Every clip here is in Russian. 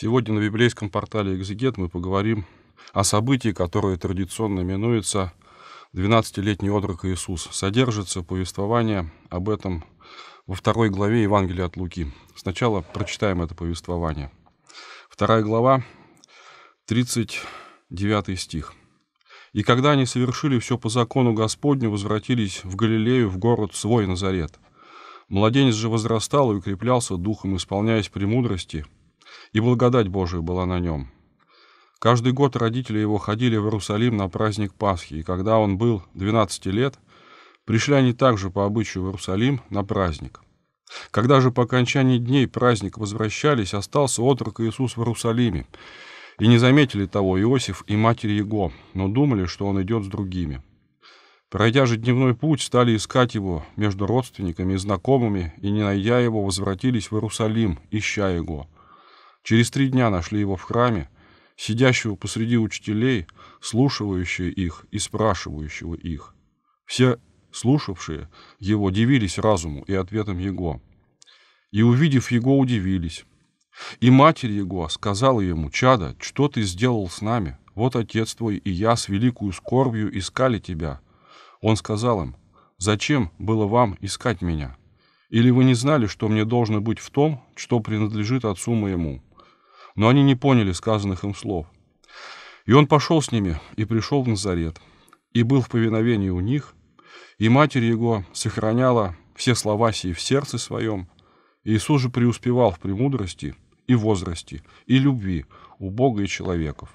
Сегодня на библейском портале «Экзегет» мы поговорим о событии, которое традиционно именуется 12-летний отрок Иисус. Содержится повествование об этом во второй главе Евангелия от Луки. Сначала прочитаем это повествование. Вторая глава, 39 стих. «И когда они совершили все по закону Господню, возвратились в Галилею, в город свой Назарет. Младенец же возрастал и укреплялся духом, исполняясь премудрости – и благодать Божия была на нем. Каждый год родители его ходили в Иерусалим на праздник Пасхи, и когда он был 12 лет, пришли они также по обычаю в Иерусалим на праздник. Когда же по окончании дней праздник возвращались, остался отрок Иисус в Иерусалиме, и не заметили того Иосиф и матери его, но думали, что он идет с другими. Пройдя же дневной путь, стали искать его между родственниками и знакомыми, и, не найдя его, возвратились в Иерусалим, ища его. Через три дня нашли его в храме, сидящего посреди учителей, слушающего их и спрашивающего их. Все слушавшие его дивились разуму и ответом его. И, увидев его, удивились. И матерь его сказала ему, чада, что ты сделал с нами? Вот отец твой и я с великую скорбью искали тебя». Он сказал им, «Зачем было вам искать меня? Или вы не знали, что мне должно быть в том, что принадлежит отцу моему?» но они не поняли сказанных им слов. И он пошел с ними и пришел в Назарет, и был в повиновении у них, и матерь его сохраняла все слова сии в сердце своем. И Иисус же преуспевал в премудрости и возрасте, и любви у Бога и человеков.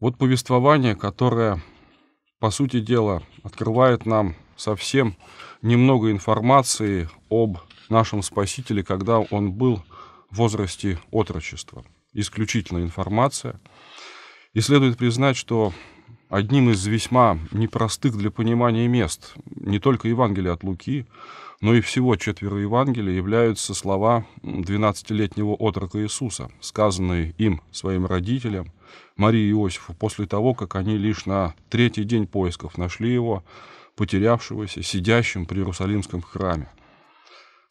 Вот повествование, которое, по сути дела, открывает нам совсем немного информации об нашем Спасителе, когда он был возрасте отрочества. Исключительная информация. И следует признать, что одним из весьма непростых для понимания мест не только Евангелия от Луки, но и всего четверо Евангелия являются слова 12-летнего отрока Иисуса, сказанные им, своим родителям, Марии и Иосифу, после того, как они лишь на третий день поисков нашли его, потерявшегося, сидящим при Иерусалимском храме.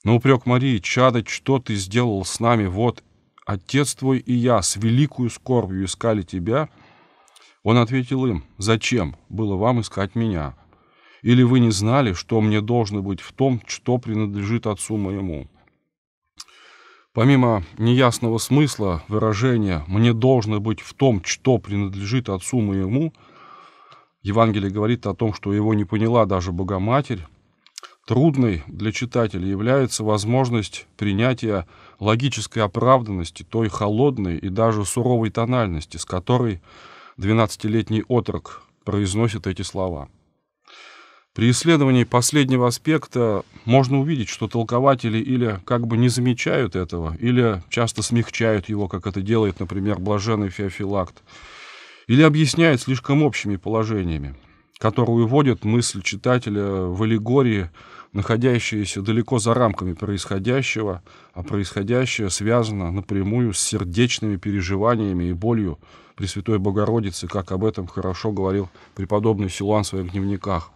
На упрек Марии, чадо, что ты сделал с нами? Вот, отец твой и я с великую скорбью искали тебя. Он ответил им, зачем было вам искать меня? Или вы не знали, что мне должно быть в том, что принадлежит отцу моему? Помимо неясного смысла выражения «мне должно быть в том, что принадлежит отцу моему», Евангелие говорит о том, что его не поняла даже Богоматерь, Трудной для читателя является возможность принятия логической оправданности той холодной и даже суровой тональности, с которой 12-летний отрок произносит эти слова. При исследовании последнего аспекта можно увидеть, что толкователи или как бы не замечают этого, или часто смягчают его, как это делает, например, блаженный Феофилакт, или объясняют слишком общими положениями которую вводит мысль читателя в аллегории, находящиеся далеко за рамками происходящего, а происходящее связано напрямую с сердечными переживаниями и болью Пресвятой Богородицы, как об этом хорошо говорил преподобный Силуан в своих дневниках.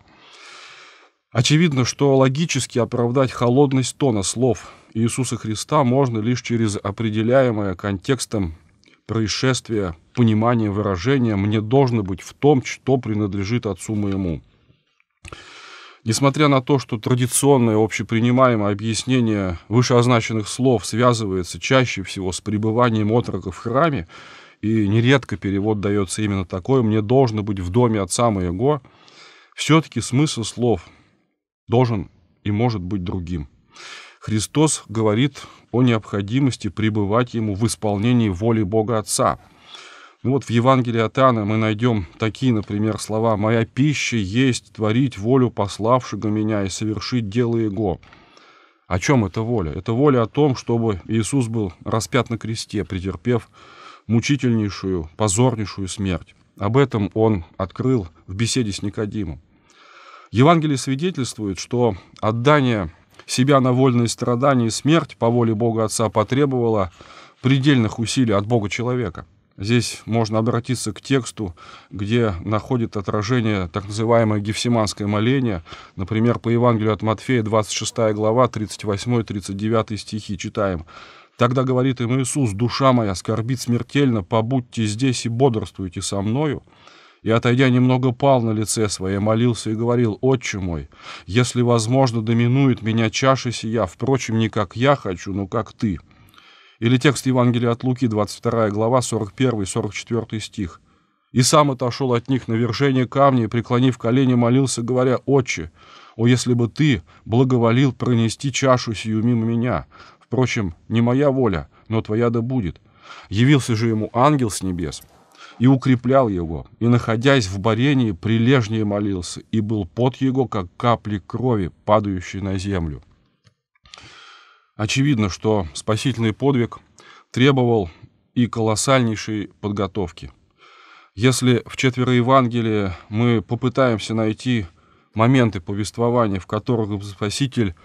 Очевидно, что логически оправдать холодность тона слов Иисуса Христа можно лишь через определяемое контекстом происшествия – понимание выражения «мне должно быть в том, что принадлежит отцу моему». Несмотря на то, что традиционное общепринимаемое объяснение вышеозначенных слов связывается чаще всего с пребыванием отрока в храме, и нередко перевод дается именно такой «мне должно быть в доме отца моего», все-таки смысл слов должен и может быть другим. Христос говорит о необходимости пребывать ему в исполнении воли Бога Отца – ну вот в Евангелии от Иоанна мы найдем такие, например, слова «Моя пища есть творить волю пославшего меня и совершить дело Его». О чем эта воля? Это воля о том, чтобы Иисус был распят на кресте, претерпев мучительнейшую, позорнейшую смерть. Об этом он открыл в беседе с Никодимом. Евангелие свидетельствует, что отдание себя на вольные страдания и смерть по воле Бога Отца потребовало предельных усилий от Бога человека – Здесь можно обратиться к тексту, где находит отражение так называемое гефсиманское моление, например, по Евангелию от Матфея, 26 глава, 38-39 стихи, читаем. «Тогда говорит им Иисус, душа моя скорбит смертельно, побудьте здесь и бодрствуйте со мною». И, отойдя немного, пал на лице свое, молился и говорил, «Отче мой, если возможно, доминует меня чаша сия, впрочем, не как я хочу, но как ты». Или текст Евангелия от Луки, 22 глава, 41-44 стих. «И сам отошел от них на вержение камня и, преклонив колени, молился, говоря, «Отче, о, если бы ты благоволил пронести чашу сию мимо меня! Впрочем, не моя воля, но твоя да будет!» Явился же ему ангел с небес и укреплял его, и, находясь в барении, прилежнее молился, и был пот его, как капли крови, падающие на землю. Очевидно, что спасительный подвиг требовал и колоссальнейшей подготовки. Если в четверо Евангелия мы попытаемся найти моменты повествования, в которых Спаситель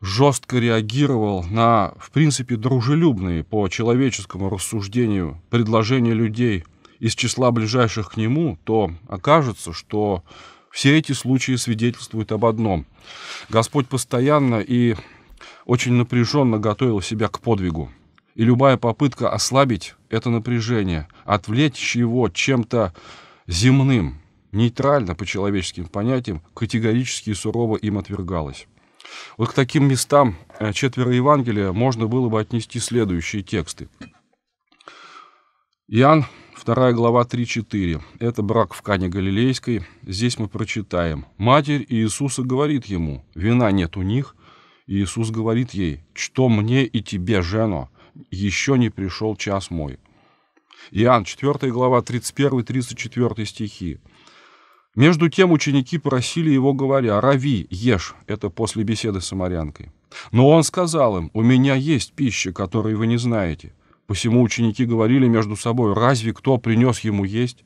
жестко реагировал на, в принципе, дружелюбные по человеческому рассуждению предложения людей из числа ближайших к нему, то окажется, что все эти случаи свидетельствуют об одном. Господь постоянно и очень напряженно готовил себя к подвигу. И любая попытка ослабить это напряжение, отвлечь его чем-то земным, нейтрально по человеческим понятиям, категорически и сурово им отвергалась. Вот к таким местам э, четверо Евангелия можно было бы отнести следующие тексты. Иоанн, 2 глава 3-4. Это брак в Кане Галилейской. Здесь мы прочитаем. «Матерь Иисуса говорит ему, вина нет у них, Иисус говорит ей, «Что мне и тебе, Жено, еще не пришел час мой». Иоанн 4 глава 31-34 стихи. Между тем ученики просили его, говоря, «Рави, ешь». Это после беседы с самарянкой. Но он сказал им, «У меня есть пища, которой вы не знаете». Посему ученики говорили между собой, «Разве кто принес ему есть?»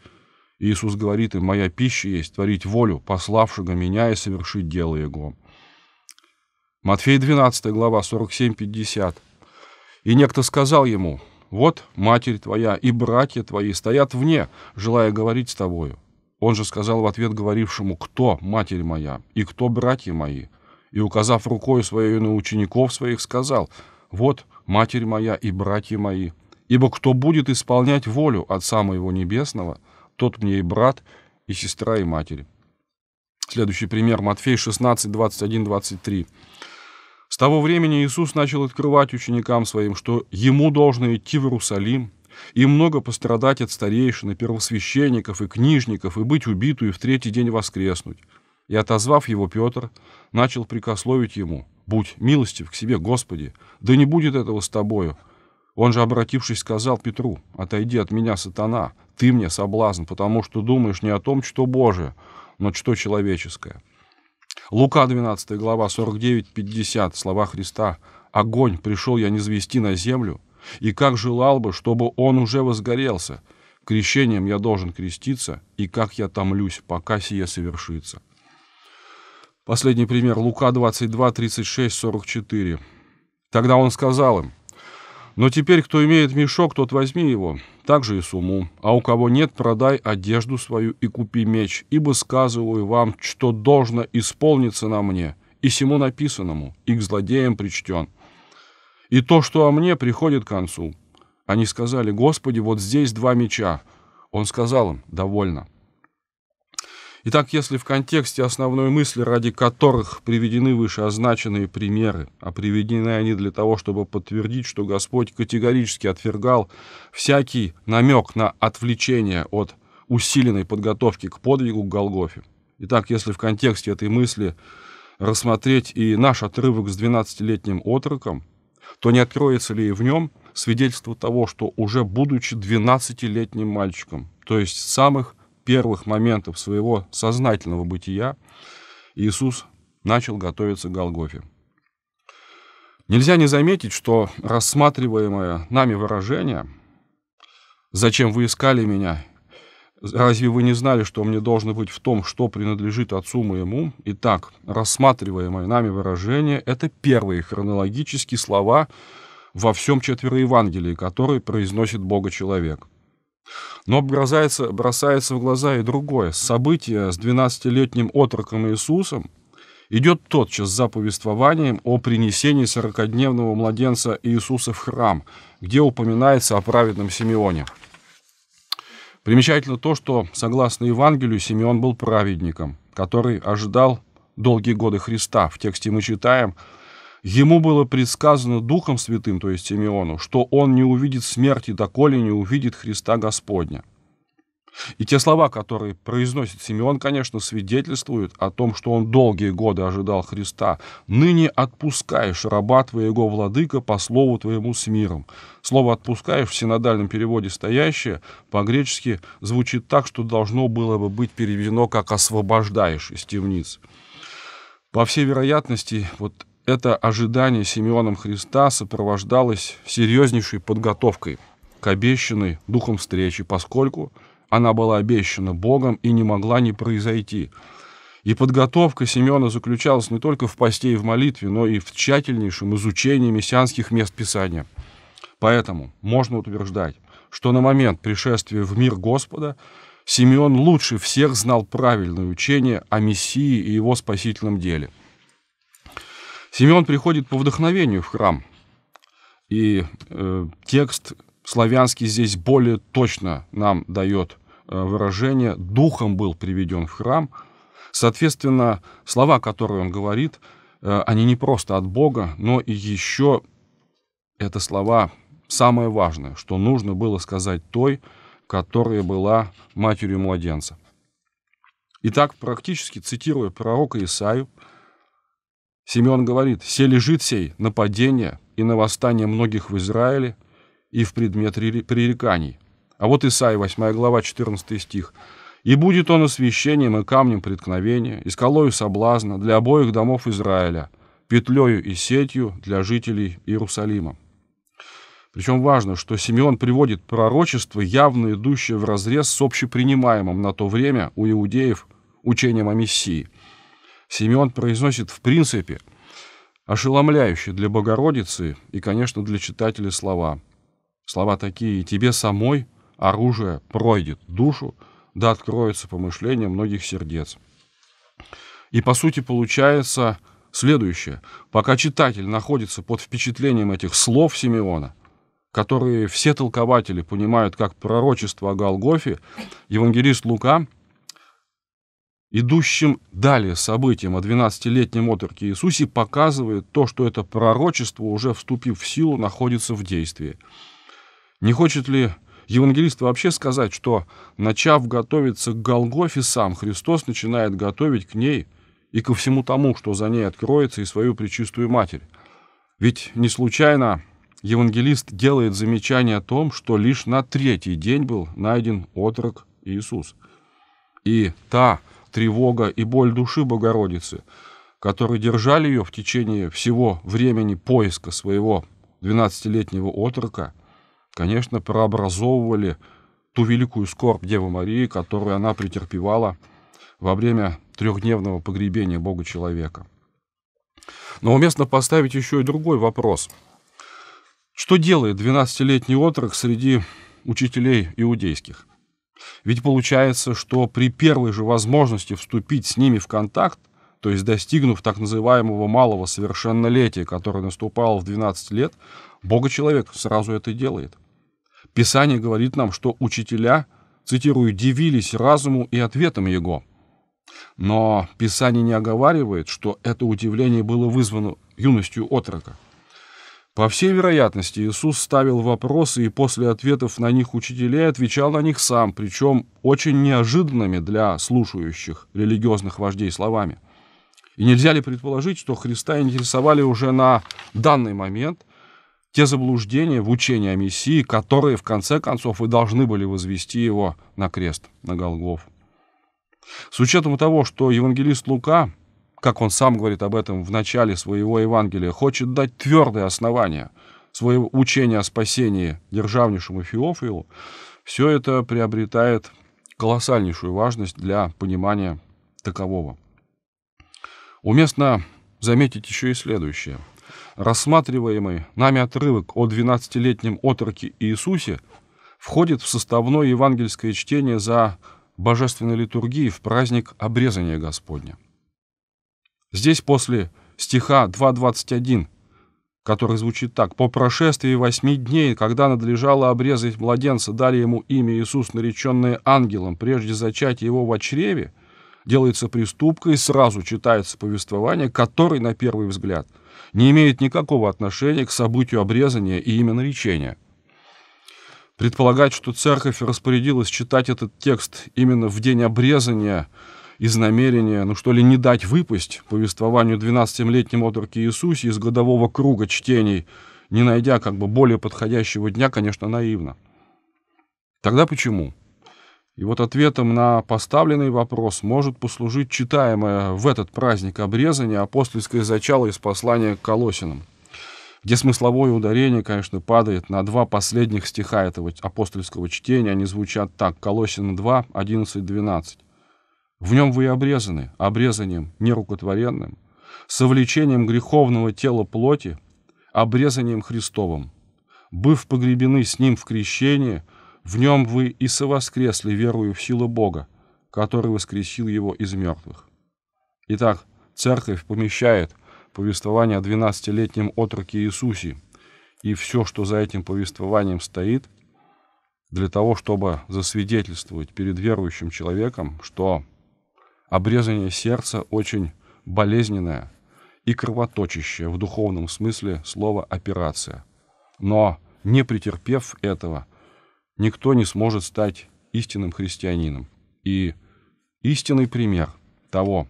Иисус говорит им, «Моя пища есть творить волю, пославшего меня и совершить дело его». Матфея 12 глава 47-50. «И некто сказал ему, вот матерь твоя и братья твои стоят вне, желая говорить с тобою. Он же сказал в ответ говорившему, кто матерь моя и кто братья мои. И, указав рукой своей на учеников своих, сказал, вот матерь моя и братья мои. Ибо кто будет исполнять волю Отца моего Небесного, тот мне и брат, и сестра, и матерь. Следующий пример, Матфей 16, 21, 23. С того времени Иисус начал открывать ученикам своим, что ему должно идти в Иерусалим и много пострадать от старейшин и первосвященников и книжников, и быть убиту, и в третий день воскреснуть. И, отозвав его, Петр начал прикословить ему, «Будь милостив к себе, Господи, да не будет этого с тобою». Он же, обратившись, сказал Петру, «Отойди от меня, сатана, ты мне соблазн, потому что думаешь не о том, что Божие, но что человеческое». Лука 12 глава 49-50, слова Христа «Огонь пришел я не завести на землю, и как желал бы, чтобы он уже возгорелся. Крещением я должен креститься, и как я томлюсь, пока сие совершится». Последний пример. Лука 22, 36, 44. «Тогда он сказал им, но теперь, кто имеет мешок, тот возьми его, также и сумму. А у кого нет, продай одежду свою и купи меч, ибо сказываю вам, что должно исполниться на мне, и всему написанному, и к злодеям причтен. И то, что о мне, приходит к концу. Они сказали, Господи, вот здесь два меча. Он сказал им, довольно. Итак, если в контексте основной мысли, ради которых приведены вышеозначенные примеры, а приведены они для того, чтобы подтвердить, что Господь категорически отвергал всякий намек на отвлечение от усиленной подготовки к подвигу к Голгофе. Итак, если в контексте этой мысли рассмотреть и наш отрывок с 12-летним отроком, то не откроется ли и в нем свидетельство того, что уже будучи 12-летним мальчиком, то есть самых первых моментов своего сознательного бытия Иисус начал готовиться к Голгофе. Нельзя не заметить, что рассматриваемое нами выражение «Зачем вы искали меня? Разве вы не знали, что мне должно быть в том, что принадлежит отцу моему?» Итак, рассматриваемое нами выражение – это первые хронологические слова во всем Евангелии, которые произносит Бога человек. Но бросается, бросается в глаза и другое. Событие с 12-летним отроком Иисусом идет тотчас за повествованием о принесении 40-дневного младенца Иисуса в храм, где упоминается о праведном Симеоне. Примечательно то, что, согласно Евангелию, Симеон был праведником, который ожидал долгие годы Христа. В тексте мы читаем – Ему было предсказано Духом Святым, то есть Симеону, что он не увидит смерти, доколе не увидит Христа Господня. И те слова, которые произносит Симеон, конечно, свидетельствуют о том, что он долгие годы ожидал Христа. «Ныне отпускаешь раба твоего, владыка, по слову твоему с миром». Слово «отпускаешь» в синодальном переводе «стоящее» по-гречески звучит так, что должно было бы быть переведено как «освобождаешь» из темниц. По всей вероятности, вот это ожидание Симеоном Христа сопровождалось серьезнейшей подготовкой к обещанной духом встречи, поскольку она была обещана Богом и не могла не произойти. И подготовка Симеона заключалась не только в посте и в молитве, но и в тщательнейшем изучении мессианских мест Писания. Поэтому можно утверждать, что на момент пришествия в мир Господа Симеон лучше всех знал правильное учение о Мессии и его спасительном деле – Симеон приходит по вдохновению в храм, и э, текст славянский здесь более точно нам дает э, выражение «духом был приведен в храм». Соответственно, слова, которые он говорит, э, они не просто от Бога, но и еще это слова самое важное, что нужно было сказать той, которая была матерью младенца. Итак, практически цитируя пророка Исаию, Симеон говорит, «Се лежит сей нападение и на восстание многих в Израиле и в предмет пререканий». А вот Исаия, 8 глава, 14 стих. «И будет он освящением и камнем преткновения, и скалою соблазна для обоих домов Израиля, петлею и сетью для жителей Иерусалима». Причем важно, что Симеон приводит пророчество, явно идущее в разрез с общепринимаемым на то время у иудеев учением о Мессии – Симеон произносит в принципе ошеломляющие для Богородицы и, конечно, для читателей слова. Слова такие «Тебе самой оружие пройдет душу, да откроется помышление многих сердец». И, по сути, получается следующее. Пока читатель находится под впечатлением этих слов Симеона – которые все толкователи понимают как пророчество о Голгофе, евангелист Лука – идущим далее событиям о 12-летнем отрке Иисусе показывает то, что это пророчество, уже вступив в силу, находится в действии. Не хочет ли евангелист вообще сказать, что, начав готовиться к Голгофе сам, Христос начинает готовить к ней и ко всему тому, что за ней откроется, и свою пречистую Матерь? Ведь не случайно евангелист делает замечание о том, что лишь на третий день был найден отрок Иисус. И та тревога и боль души Богородицы, которые держали ее в течение всего времени поиска своего 12-летнего отрока, конечно, преобразовывали ту великую скорбь Девы Марии, которую она претерпевала во время трехдневного погребения Бога-человека. Но уместно поставить еще и другой вопрос. Что делает 12-летний отрок среди учителей иудейских? Ведь получается, что при первой же возможности вступить с ними в контакт, то есть достигнув так называемого малого совершеннолетия, которое наступало в 12 лет, Бога-человек сразу это делает. Писание говорит нам, что учителя, цитирую, «дивились разуму и ответом его». Но Писание не оговаривает, что это удивление было вызвано юностью отрока. По всей вероятности, Иисус ставил вопросы и после ответов на них учителей отвечал на них сам, причем очень неожиданными для слушающих религиозных вождей словами. И нельзя ли предположить, что Христа интересовали уже на данный момент те заблуждения в учении о Мессии, которые, в конце концов, и должны были возвести его на крест, на Голгоф. С учетом того, что евангелист Лука – как он сам говорит об этом в начале своего Евангелия, хочет дать твердое основание своего учения о спасении державнейшему Феофилу, все это приобретает колоссальнейшую важность для понимания такового. Уместно заметить еще и следующее. Рассматриваемый нами отрывок о 12-летнем отроке Иисусе входит в составное евангельское чтение за божественной литургией в праздник обрезания Господня – Здесь после стиха 2.21, который звучит так. «По прошествии восьми дней, когда надлежало обрезать младенца, дали ему имя Иисус, нареченное ангелом, прежде зачать его в чреве, делается приступка и сразу читается повествование, которое, на первый взгляд, не имеет никакого отношения к событию обрезания и имя наречения. Предполагать, что церковь распорядилась читать этот текст именно в день обрезания – из намерения, ну что ли, не дать выпасть повествованию 12 летнему отроке Иисусе из годового круга чтений, не найдя как бы более подходящего дня, конечно, наивно. Тогда почему? И вот ответом на поставленный вопрос может послужить читаемое в этот праздник обрезание апостольское зачало из послания к Колосинам, где смысловое ударение, конечно, падает на два последних стиха этого апостольского чтения. Они звучат так. Колосин 2, 12. В нем вы и обрезаны, обрезанием нерукотворенным, совлечением греховного тела плоти, обрезанием Христовым. Быв погребены с Ним в крещении, в нем вы и совоскресли верою в силу Бога, который воскресил его из мертвых. Итак, церковь помещает повествование о 12-летнем отроке Иисусе и все, что за этим повествованием стоит, для того, чтобы засвидетельствовать перед верующим человеком, что Обрезание сердца очень болезненное и кровоточащее в духовном смысле слова «операция». Но, не претерпев этого, никто не сможет стать истинным христианином. И истинный пример того,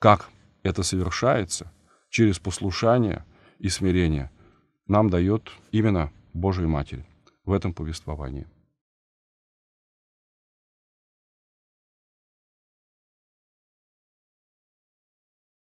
как это совершается через послушание и смирение, нам дает именно Божья Матерь в этом повествовании.